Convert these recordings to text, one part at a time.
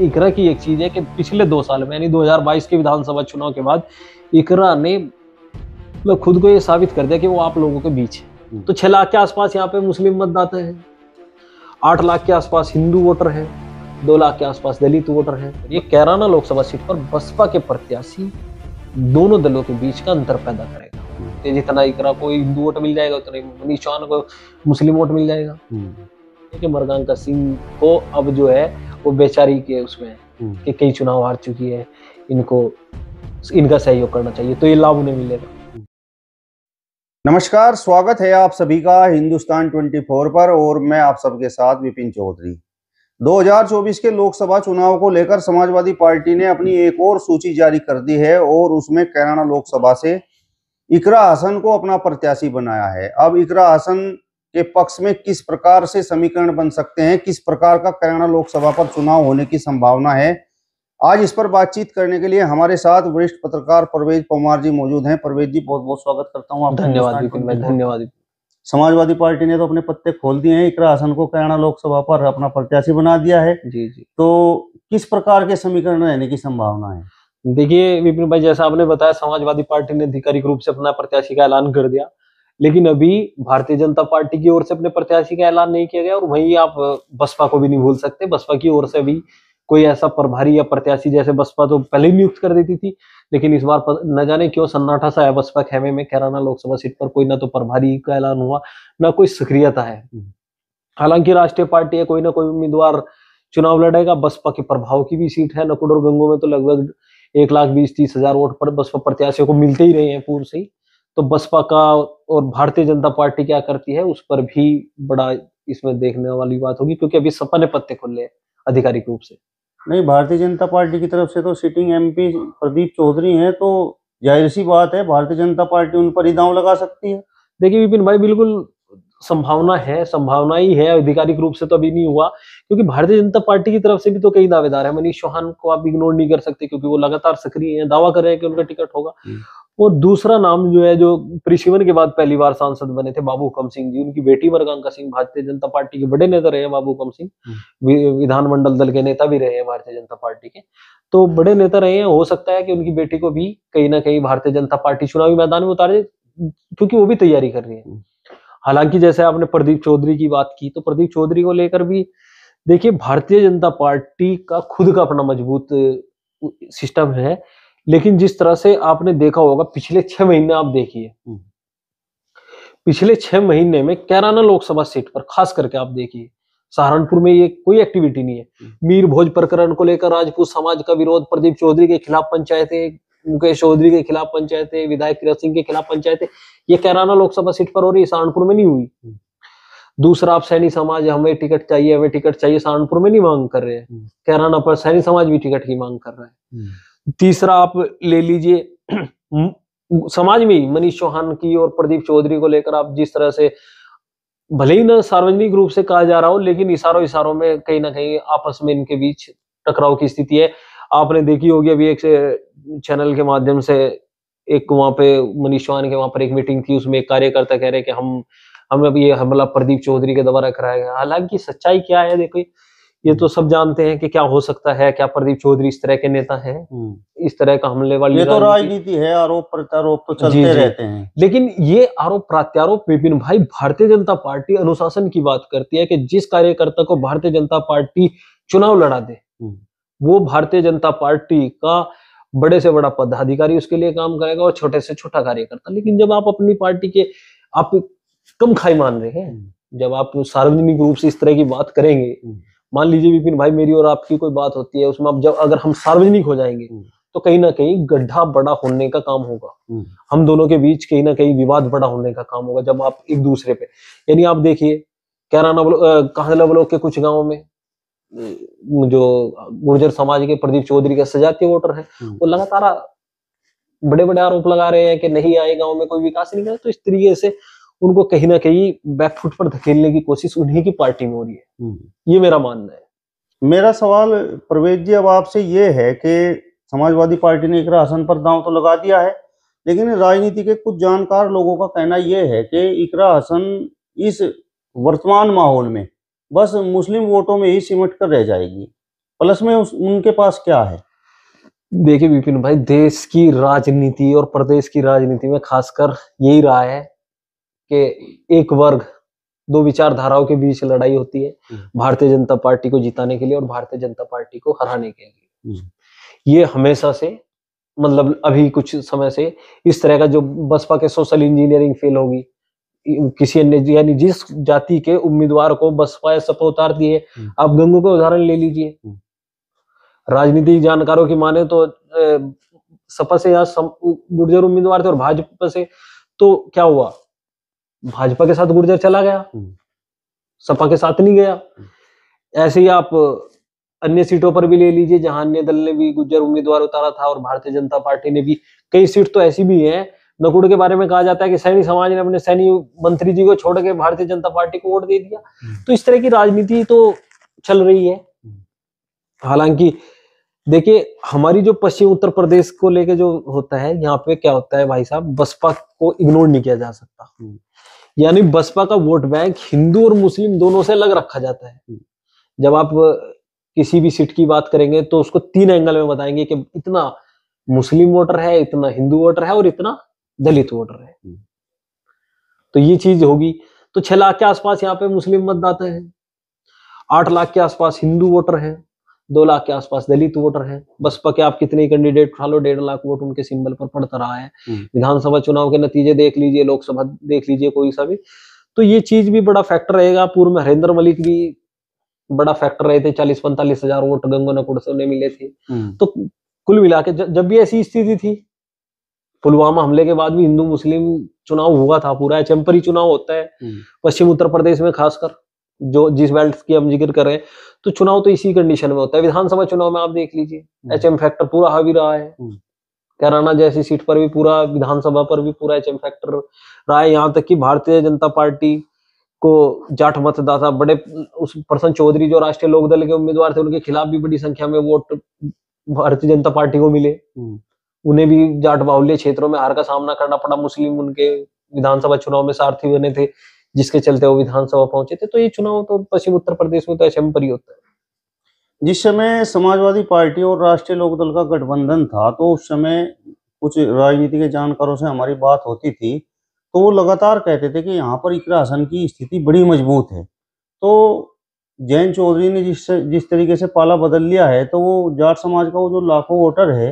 इकरा की एक चीज़ है कि पिछले दो साल में यानी 2022 के विधानसभा चुनाव के बाद इकरा ने मतलब खुद को ये साबित कर दिया कि वो आप लोगों के बीच है हम्म। तो छह लाख के आसपास यहाँ पे मुस्लिम मतदाता है आठ लाख के आसपास हिंदू वोटर है दो लाख के आसपास दलित वोटर है ये कैराना लोकसभा सीट पर बसपा के प्रत्याशी दोनों दलों के बीच का अंतर पैदा करेगा हम्म। तो जितना इकरा को हिंदू वोट मिल जाएगा उतना मनीष चौहान को मुस्लिम वोट मिल जाएगा हम्म। का सिंह को अब जो है वो बेचारी के उसमें हम्म। कि कई चुनाव हार चुकी है इनको इनका सहयोग करना चाहिए तो ये लाभ उन्हें मिलेगा नमस्कार स्वागत है आप सभी का हिंदुस्तान 24 पर और मैं आप सबके साथ विपिन चौधरी 2024 के लोकसभा चुनाव को लेकर समाजवादी पार्टी ने अपनी एक और सूची जारी कर दी है और उसमें कैराना लोकसभा से इकरा हसन को अपना प्रत्याशी बनाया है अब इकरा हसन के पक्ष में किस प्रकार से समीकरण बन सकते हैं किस प्रकार का हरियाणा लोकसभा पर चुनाव होने की संभावना है आज इस पर बातचीत करने के लिए हमारे साथ वरिष्ठ पत्रकार परवेज पवार जी मौजूद हैं परवेज जी बहुत बहुत स्वागत करता हूँ धन्यवाद धन्यवाद समाजवादी पार्टी ने तो अपने पत्ते खोल दिए हैं इकरा हसन को हरियाणा लोकसभा पर अपना प्रत्याशी बना दिया है जी जी तो किस प्रकार के समीकरण रहने की संभावना है देखिए विपिन भाई जैसा आपने बताया समाजवादी पार्टी ने अधिकारिक रूप से अपना प्रत्याशी का ऐलान कर दिया लेकिन अभी भारतीय जनता पार्टी की ओर से अपने प्रत्याशी का ऐलान नहीं किया गया और वहीं आप बसपा को भी नहीं भूल सकते बसपा की ओर से अभी कोई ऐसा प्रभारी या प्रत्याशी जैसे बसपा तो पहले ही नियुक्त कर देती थी लेकिन इस बार न जाने क्यों सन्नाटा सा है बसपा खेमे में कैराना लोकसभा सीट पर कोई ना तो प्रभारी का ऐलान हुआ ना कोई सक्रियता है हम्म। हालांकि राष्ट्रीय पार्टी है कोई ना कोई उम्मीदवार चुनाव लड़ेगा बसपा के प्रभाव की भी सीट है नकुड और गंगो में तो लगभग एक लाख बीस तीस हजार वोट पर बसपा प्रत्याशियों को मिलते ही रहे हैं पूर्व से ही तो बसपा का और भारतीय जनता पार्टी क्या करती है उस पर भी बड़ा इसमें देखने वाली बात होगी क्योंकि अभी सपा ने पत्ते खोले आधिकारिक रूप से नहीं भारतीय जनता पार्टी की तरफ से तो सिटिंग एमपी प्रदीप चौधरी हैं तो जाहिर सी बात है भारतीय जनता पार्टी उन पर ही दाव लगा सकती है देखिए विपिन भाई बिल्कुल संभावना है संभावना ही है आधिकारिक रूप से तो अभी नहीं हुआ क्योंकि भारतीय जनता पार्टी की तरफ से भी तो कई दावेदार है मनीष चौहान को आप इग्नोर नहीं कर सकते क्योंकि वो लगातार सक्रिय हैं दावा कर रहे हैं कि उनका टिकट होगा हम्म। और दूसरा नाम जो है जो परिशिवन के बाद पहली बार सांसद बने थे बाबू हुकम सिंह जी उनकी बेटी मृगांका सिंह भारतीय जनता पार्टी के बड़े नेता रहे बाबू हुकम सिंह हम्म। विधानमंडल दल के नेता भी रहे हैं भारतीय जनता पार्टी के तो बड़े नेता रहे हैं हो सकता है कि उनकी बेटी को भी कहीं ना कहीं भारतीय जनता पार्टी चुनावी मैदान में उतारे क्योंकि वो भी तैयारी कर रही है हालांकि जैसे आपने प्रदीप चौधरी की बात की तो प्रदीप चौधरी को लेकर भी देखिए भारतीय जनता पार्टी का खुद का अपना मजबूत सिस्टम है लेकिन जिस तरह से आपने देखा होगा पिछले छह महीने आप देखिए हम्म। पिछले छह महीने में कैराना लोकसभा सीट पर खास करके आप देखिए सहारनपुर में ये कोई एक्टिविटी नहीं है हम्म। मीर भोज प्रकरण को लेकर राजपूत समाज का विरोध प्रदीप चौधरी के खिलाफ पंचायतें मुकेश चौधरी के खिलाफ पंचायतें विधायक किरत सिंह के खिलाफ पंचायतें ये कैराना लोकसभा सीट पर हो रही है सहारनपुर में नहीं हुई हम्म। दूसरा आप सैनी समाज हमें टिकट चाहिए हमें टिकट चाहिए सहारनपुर में नहीं मांग कर रहे हैं कैराना पर सैनी समाज भी टिकट की मांग कर रहा है तीसरा आप ले लीजिए हम्म, समाज में ही मनीष चौहान की और प्रदीप चौधरी को लेकर आप जिस तरह से भले ही ना सार्वजनिक रूप से कहा जा रहा हो लेकिन इशारों इशारों में कहीं ना कहीं आपस में इनके बीच टकराव की स्थिति है आपने देखी होगी अभी एक चैनल के माध्यम से एक वहां पे मनीष चौहान के वहां पर एक मीटिंग थी उसमें एक कार्यकर्ता कह रहे कि हम हमें अभी ये हमला प्रदीप चौधरी के द्वारा कराया गया हालांकि सच्चाई क्या है देखो ये तो सब जानते हैं कि क्या हो सकता है क्या प्रदीप चौधरी इस तरह के नेता हैं हम्म। इस तरह का हमले वाली ये तो राजनीति है आरोप प्रत्यारोप तो चलते जी, जी, रहते हैं लेकिन ये आरोप प्रत्यारोप विपिन भाई भारतीय जनता पार्टी अनुशासन की बात करती है कि जिस कार्यकर्ता को भारतीय जनता पार्टी चुनाव लड़ा दे हम्म। वो भारतीय जनता पार्टी का बड़े से बड़ा पदाधिकारी उसके लिए काम करेगा और छोटे से छोटा कार्यकर्ता लेकिन जब आप अपनी पार्टी के आप कम खाई मान रहे हैं हम्म। जब आप सार्वजनिक रूप से इस तरह की बात करेंगे मान लीजिए विपिन भाई मेरी और आपकी कोई बात होती है उसमें आप जब अगर हम सार्वजनिक हो जाएंगे हम्म। तो कहीं ना कहीं गड्ढा बड़ा होने का काम होगा हम्म। हम दोनों के बीच कहीं ना कहीं विवाद बड़ा होने का काम होगा जब आप एक दूसरे पे यानी आप देखिए कैराना ब्लॉक कहा ब्लॉक के कुछ गाँव में जो गुर्जर समाज के प्रदीप चौधरी का सजातीय वोटर है हम्म। वो लगातार बड़े बड़े आरोप लगा रहे हैं कि नहीं आए गाँव में कोई विकास नहीं करेगा तो इस तरीके से उनको कहीं ना कहीं बैकफुट पर धकेलने की कोशिश उन्हीं की पार्टी में हो रही है हम्म। ये मेरा मानना है मेरा सवाल प्रवेश जी अब आपसे ये है कि समाजवादी पार्टी ने एक हसन पर दांव तो लगा दिया है लेकिन राजनीति के कुछ जानकार लोगों का कहना यह है कि इकरा हसन इस वर्तमान माहौल में बस मुस्लिम वोटों में ही सिमट कर रह जाएगी प्लस में उस, उनके पास क्या है देखिए विपिन भाई देश की राजनीति और प्रदेश की राजनीति में खासकर यही रहा है के एक वर्ग दो विचारधाराओं के बीच लड़ाई होती है हम्म। भारतीय जनता पार्टी को जिताने के लिए और भारतीय जनता पार्टी को हराने के लिए हम्म। ये हमेशा से मतलब अभी कुछ समय से इस तरह का जो बसपा के सोशल इंजीनियरिंग फेल होगी किसी अन्य यानी जिस जाति के उम्मीदवार को बसपा या सपा उतार दिए हम्म। आप गंगू का उदाहरण ले लीजिए राजनीतिक जानकारों की माने तो सपा से या गुर्जर उम्मीदवार थे और भाजपा से तो क्या हुआ भाजपा के साथ गुर्जर चला गया हम्म। सपा के साथ नहीं गया हम्म। ऐसे ही आप अन्य सीटों पर भी ले लीजिए जहां अन्य दल ने भी गुर्जर उम्मीदवार उतारा था और भारतीय जनता पार्टी ने भी कई सीट तो ऐसी भी है नकुड़ के बारे में कहा जाता है कि सैनी समाज ने अपने सैनी मंत्री जी को छोड़ के भारतीय जनता पार्टी को वोट दे दिया हम्म। तो इस तरह की राजनीति तो चल रही है हालांकि देखिए हमारी जो पश्चिम उत्तर प्रदेश को लेके जो होता है यहाँ पे क्या होता है भाई साहब बसपा को इग्नोर नहीं किया जा सकता यानी बसपा का वोट बैंक हिंदू और मुस्लिम दोनों से अलग रखा जाता है हम्म। जब आप किसी भी सीट की बात करेंगे तो उसको तीन एंगल में बताएंगे कि इतना मुस्लिम वोटर है इतना हिंदू वोटर है और इतना दलित वोटर है हम्म। तो ये चीज होगी तो छह लाख के आसपास यहाँ पे मुस्लिम मतदाता है आठ लाख के आसपास हिंदू वोटर है दो लाख के आसपास दलित वोटर हैं बसपा के आप कितने कैंडिडेट उठा लो डेढ़ लाख वोट उनके सिंबल पर पड़ता रहा है हम्म। विधानसभा चुनाव के नतीजे देख लीजिए लोकसभा देख लीजिए कोई सा भी तो ये चीज भी बड़ा फैक्टर रहेगा पूर्व में हरेंद्र मलिक भी बड़ा फैक्टर रहे थे चालीस पैंतालीस हजार वोट गंगो नकुड़ से उन्हें मिले थे हम्म। तो कुल मिला जब भी ऐसी स्थिति थी पुलवामा हमले के बाद भी हिंदू मुस्लिम चुनाव हुआ था पूरा चंपरी चुनाव होता है हम्म। पश्चिम उत्तर प्रदेश में खासकर जो जिस बेल्ट की हम जिक्र कर रहे हैं तो चुनाव तो इसी कंडीशन में होता है विधानसभा चुनाव में आप देख लीजिए एच एम फैक्टर पूरा हावी रहा है कैराना हम्म। जैसी सीट पर भी पूरा विधानसभा पर भी पूरा एच एम फैक्टर रहा है यहाँ तक कि भारतीय जनता पार्टी को जाट मतदाता बड़े उस प्रसन्न चौधरी जो राष्ट्रीय लोकदल के उम्मीदवार थे उनके खिलाफ भी बड़ी संख्या में वोट भारतीय जनता पार्टी को मिले हम्म। उन्हें भी जाट बाहुल्य क्षेत्रों में हार का सामना करना पड़ा मुस्लिम उनके विधानसभा चुनाव में सारथी बने थे जिसके चलते वो विधानसभा पहुंचे थे तो ये चुनाव तो पश्चिम उत्तर प्रदेश में तो अचंबर ही होता है जिस समय समाजवादी पार्टी और राष्ट्रीय लोकदल का गठबंधन था तो उस समय कुछ राजनीति के जानकारों से हमारी बात होती थी तो वो लगातार कहते थे कि यहाँ पर इकरा हसन की स्थिति बड़ी मजबूत है तो जैन चौधरी ने जिस जिस तरीके से पाला बदल लिया है तो वो जाट समाज का वो जो लाखों वोटर है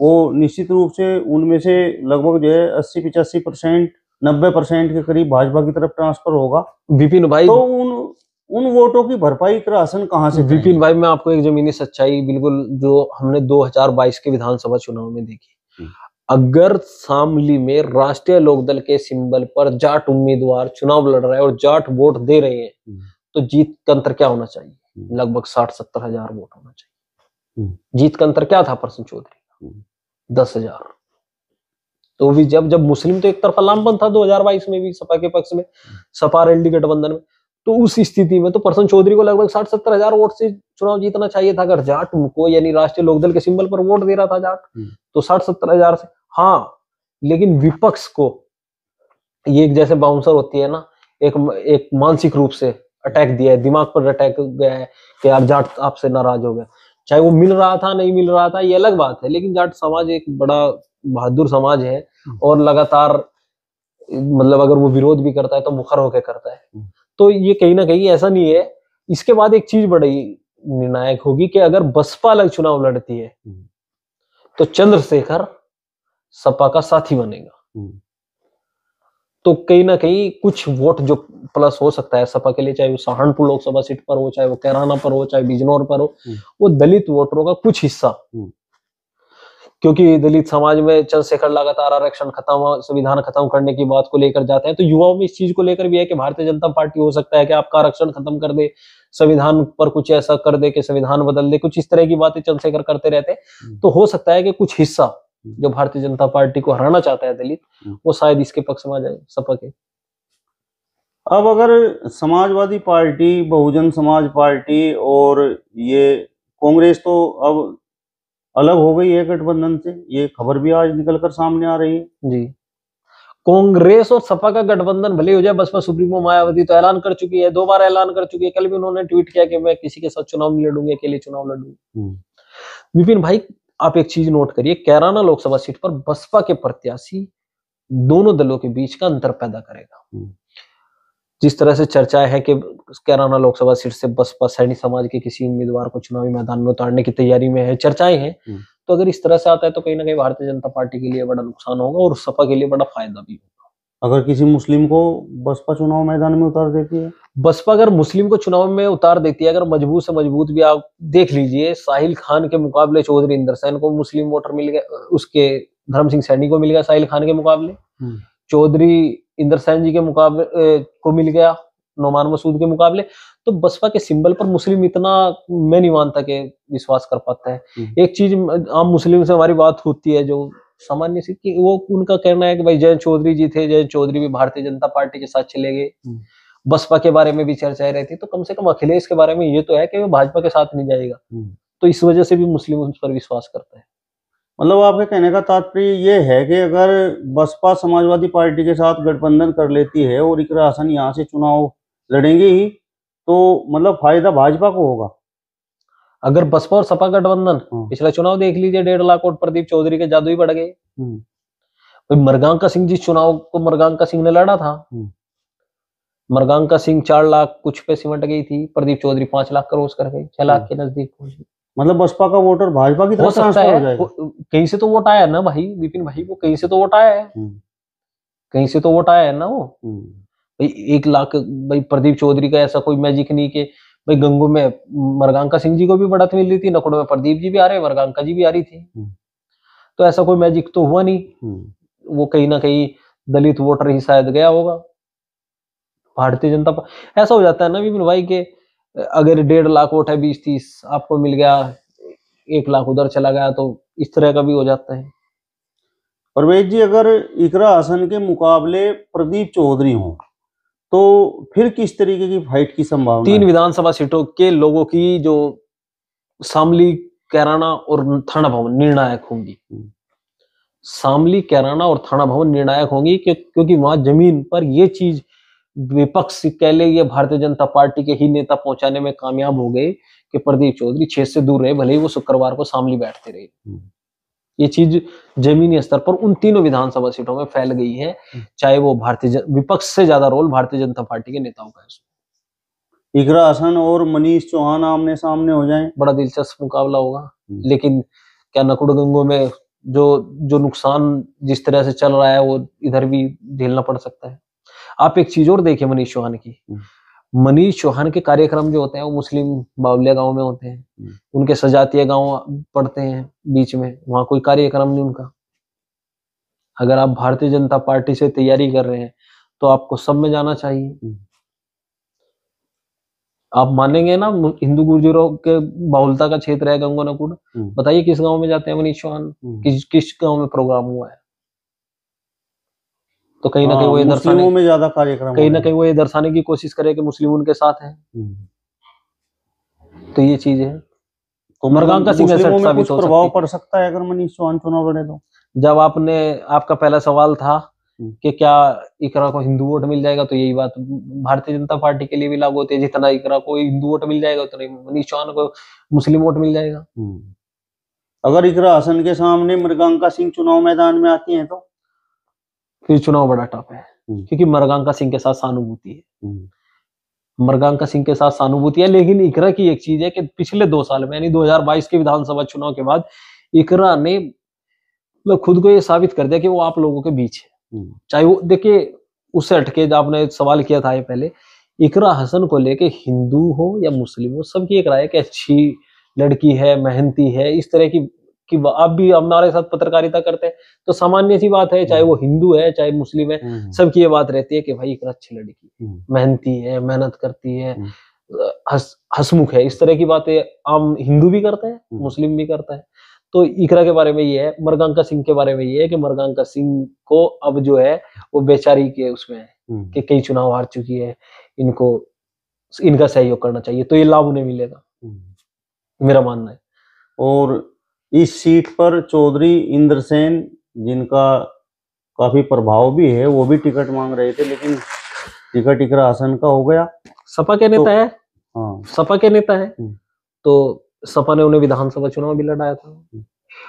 वो निश्चित रूप से उनमें से लगभग जो है अस्सी पिचासी परसेंट नब्बे परसेंट के करीब भाजपा की तरफ ट्रांसफर होगा विपिन भाई तो उन उन वोटों की भरपाई राशन कहाँ से विपिन भाई मैं आपको एक जमीनी सच्चाई बिल्कुल जो हमने 2022 के विधानसभा चुनाव में देखी हम्म। अगर शामली में राष्ट्रीय लोकदल के सिंबल पर जाट उम्मीदवार चुनाव लड़ रहे हैं और जाट वोट दे रहे हैं हम्म। तो जीत का क्या होना चाहिए हम्म। लगभग साठ सत्तर हजार वोट होना चाहिए जीत का क्या था प्रसन्न चौधरी दस हजार तो भी जब जब मुस्लिम तो एक तरफा लामपन था 2022 में भी सपा के पक्ष में सपा रेल गठबंधन में तो उस स्थिति में तो प्रसन्न चौधरी को लगभग साठ सत्तर हजार वोट से चुनाव जीतना चाहिए था अगर जाट उनको यानी राष्ट्रीय लोकदल के सिंबल पर वोट दे रहा था जाट हम्म। तो साठ सत्तर हजार से हाँ लेकिन विपक्ष को ये जैसे बाउंसर होती है ना एक एक मानसिक रूप से अटैक दिया है दिमाग पर अटैक गया है कि यार जाट आपसे नाराज हो गया चाहे वो मिल रहा था नहीं मिल रहा था ये अलग बात है लेकिन जाट समाज एक बड़ा बहादुर समाज है हम्म। और लगातार मतलब अगर वो विरोध भी करता है तो मुखर होकर करता है हम्म। तो ये कहीं ना कहीं ऐसा नहीं है इसके बाद एक चीज बड़ी निर्णायक होगी कि अगर बसपा अलग चुनाव लड़ती है हम्म। तो चंद्रशेखर सपा का साथी बनेगा तो कहीं ना कहीं कुछ वोट जो प्लस हो सकता है सपा के लिए चाहे वो सहारनपुर लोकसभा सीट पर हो चाहे वो कैराना पर हो चाहे बिजनौर पर हो वो दलित वोटरों का कुछ हिस्सा क्योंकि दलित समाज में चंद्रशेखर लगातार आरक्षण खत्म संविधान खत्म करने की बात को लेकर जाते हैं तो युवाओं में इस चीज को लेकर भी है कि भारतीय जनता पार्टी हो सकता है कि आपका आरक्षण खत्म कर दे संविधान पर कुछ ऐसा कर दे कि संविधान बदल दे कुछ इस तरह की बातें चंद्रशेखर करते रहते तो हो सकता है कि कुछ हिस्सा जो भारतीय जनता पार्टी को हराना चाहता है दलित वो शायद इसके पक्ष में आ जाए सपा के अब अगर समाजवादी पार्टी बहुजन समाज पार्टी और ये कांग्रेस तो अब अलग हो गई है गठबंधन से ये खबर भी आज निकलकर सामने आ रही है जी कांग्रेस और सपा का गठबंधन भले हो जाए बसपा सुप्रीमो मायावती तो ऐलान कर चुकी है दो बार ऐलान कर चुकी है कल भी उन्होंने ट्वीट किया कि मैं किसी के साथ चुनाव नहीं लड़ूंगी अकेले चुनाव लड़ूंगी हम्म। विपिन भाई आप एक चीज नोट करिए कैराना लोकसभा सीट पर बसपा के प्रत्याशी दोनों दलों के बीच का अंतर पैदा करेगा हम्म। जिस तरह से चर्चा है कि कैराना लोकसभा सीट से बसपा सैनी समाज के किसी उम्मीदवार को चुनावी मैदान में उतारने की तैयारी में है चर्चाएं हैं हम्म। तो अगर इस तरह से आता है तो कहीं ना कहीं भारतीय जनता पार्टी के लिए बड़ा नुकसान होगा और सपा के लिए बड़ा फायदा भी होगा अगर किसी मुस्लिम को बसपा चुनाव मैदान में उतार देती है बसपा अगर मुस्लिम को चुनाव में उतार देती है अगर मजबूत से मजबूत भी आप देख लीजिए साहिल खान के मुकाबले चौधरी इंदर सैन को मुस्लिम वोटर मिल गया उसके धर्म सिंह सैनी को मिल गया साहिल खान के मुकाबले हम्म। चौधरी इंदर सैन जी के मुकाबले को मिल गया नोमान मसूद के मुकाबले तो बसपा के सिंबल पर मुस्लिम इतना मैं नहीं मानता कि विश्वास कर पाता है हम्म। एक चीज आम मुस्लिम से हमारी बात होती है जो सामान्य सी कि वो उनका कहना है कि भाई जयंत चौधरी जी थे जयंत चौधरी भी भारतीय जनता पार्टी के साथ चले गए हम्म। बसपा के बारे में भी चर्चा रहती है तो कम से कम अखिलेश के बारे में ये तो है कि वो भाजपा के साथ नहीं जाएगा हम्म। तो इस वजह से भी मुस्लिम उस पर विश्वास करता है मतलब आपके कहने का तात्पर्य ये है कि अगर बसपा समाजवादी पार्टी के साथ गठबंधन कर लेती है और इकरा हसन यहाँ से चुनाव लड़ेंगे ही तो मतलब फायदा भाजपा को होगा अगर बसपा और सपा गठबंधन हाँ। पिछला चुनाव देख लीजिए डेढ़ लाख वोट प्रदीप चौधरी के जादू ही बढ़ गए तो मरगांका सिंह जिस चुनाव को मरगांका सिंह ने लड़ा था हम्म। मरगांका सिंह चार लाख कुछ पे सिमट गई थी प्रदीप चौधरी पांच लाख क्रॉस कर गई छह लाख हम्म। के नजदीक पहुंच गई मतलब बसपा का वोटर भाजपा की तरफ ट्रांसफर हो जाएगा कहीं से तो वोट आया ना भाई विपिन भाई वो कहीं से तो वोट आया है तो हम्म। कहीं से तो वोट आया है ना वो हम्म। भाई एक लाख भाई प्रदीप चौधरी का ऐसा कोई मैजिक नहीं के भाई गंगू में मरगांका सिंह जी को भी बढ़त मिल रही थी नकड़ों में प्रदीप जी भी आ रहे मरगांका जी भी आ रही थी हम्म। तो ऐसा कोई मैजिक तो हुआ नहीं वो कहीं ना कहीं दलित वोटर ही शायद गया होगा भारतीय जनता ऐसा हो जाता है ना विपिन भाई के अगर डेढ़ लाख वोट है बीस तीस आपको मिल गया एक लाख उधर चला गया तो इस तरह का भी हो जाता है परवेज जी अगर इकरा हसन के मुकाबले प्रदीप चौधरी हो तो फिर किस तरीके की फाइट की संभावना तीन विधानसभा सीटों के लोगों की जो शामली कैराना और थाना भवन निर्णायक होंगी शामली हम्म। कैराना और थाना भवन निर्णायक होंगी क्योंकि वहां जमीन पर यह चीज विपक्ष कह ले या भारतीय जनता पार्टी के ही नेता पहुंचाने में कामयाब हो गए कि प्रदीप चौधरी छेद से दूर रहे भले ही वो शुक्रवार को सामली बैठते रहे हम्म। ये चीज जमीनी स्तर पर उन तीनों विधानसभा सीटों में फैल गई है हम्म। चाहे वो भारतीय विपक्ष से ज्यादा रोल भारतीय जनता पार्टी के नेताओं का है इकरा हसन और मनीष चौहान आमने सामने हो जाएं बड़ा दिलचस्प मुकाबला होगा हम्म। लेकिन क्या नकुड़गंगो में जो जो नुकसान जिस तरह से चल रहा है वो इधर भी झेलना पड़ सकता है आप एक चीज और देखिए मनीष चौहान की हम्म। मनीष चौहान के कार्यक्रम जो होते हैं वो मुस्लिम बावलिया गांव में होते हैं हम्म। उनके सजातीय गांव पड़ते हैं बीच में वहां कोई कार्यक्रम नहीं उनका अगर आप भारतीय जनता पार्टी से तैयारी कर रहे हैं तो आपको सब में जाना चाहिए हम्म। आप मानेंगे ना हिंदू गुर्जरों के बाहुलता का क्षेत्र है गंगोनाकुड बताइए किस गांव में जाते हैं मनीष चौहान किस किस गांव में प्रोग्राम हुआ है तो कहीं ना कहीं हाँ, वो मुस्लिमों में ज्यादा कार्यक्रम कहीं ना कहीं वो ये दर्शाने की कोशिश करे कि मुस्लिम उनके साथ हम्म। तो है तो ये मतलब चीज है तो उमरगाम का सिंह साबित हो प्रभाव पड़ सकता है अगर मनीष चौहान चुनाव लड़े तो जब आपने आपका पहला सवाल था हम्म। कि क्या इकरा को हिंदू वोट मिल जाएगा तो यही बात भारतीय जनता पार्टी के लिए भी लागू होती है जितना इकरा को हिंदू वोट मिल जाएगा उतना मनीष चौहान को मुस्लिम वोट मिल जाएगा हम्म। अगर इकरा हसन के सामने मृगांका सिंह चुनाव मैदान में आती हैं तो फिर चुनाव बड़ा टफ है हम्म। क्योंकि मरगांका सिंह के साथ सहानुभूति है हम्म। मरगांका सिंह के साथ सहानुभूति है लेकिन इकरा की एक चीज है कि पिछले दो साल में यानी 2022 के विधानसभा चुनाव के बाद इकरा ने मतलब खुद को ये साबित कर दिया कि वो आप लोगों के बीच है हम्म। चाहे वो देखिए उससे अटके जो आपने सवाल किया था ये पहले इकरा हसन को लेके हिंदू हो या मुस्लिम हो सबकी एक राय कि अच्छी लड़की है मेहनती है इस तरह की कि आप भी हमारे साथ पत्रकारिता करते हैं तो सामान्य सी बात है चाहे वो हम्म। हिंदू है चाहे मुस्लिम है हम्म। सबकी ये बात रहती है कि भाई एक अच्छी लड़की हम्म। मेहनती है मेहनत करती है हसमुख है इस तरह की बातें आम हिंदू भी करते हैं मुस्लिम भी करता है तो इकरा के बारे में ये है मरगांका सिंह के बारे में ये है कि मरगांका सिंह को अब जो है वो बेचारी के उसमें है कि कई चुनाव हार चुकी है इनको इनका सहयोग करना चाहिए तो ये लाभ उन्हें मिलेगा मेरा मानना है और इस सीट पर चौधरी इंद्रसेन जिनका काफी प्रभाव भी है वो भी टिकट मांग रहे थे लेकिन टिकट इकरा आसन का हो गया सपा के तो- नेता तो, है हाँ सपा के नेता है हम्म। तो सपा ने उन्हें विधानसभा चुनाव भी लड़ाया था हम्म।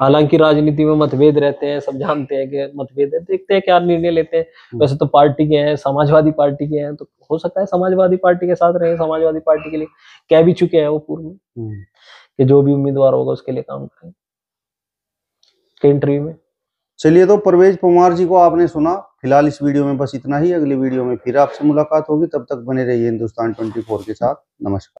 हालांकि राजनीति में मतभेद रहते हैं सब जानते हैं कि मतभेद है देखते हैं क्या निर्णय लेते हैं हम्म। वैसे तो पार्टी के हैं समाजवादी पार्टी के हैं तो हो सकता है समाजवादी पार्टी के साथ रहे समाजवादी पार्टी के लिए कह भी चुके हैं वो पूर्व में कि जो भी उम्मीदवार होगा उसके लिए काम करें इंटरव्यू में चलिए तो परवेज पवार जी को आपने सुना फिलहाल इस वीडियो में बस इतना ही अगले वीडियो में फिर आपसे मुलाकात होगी तब तक बने रहिए हिंदुस्तान 24 के साथ नमस्कार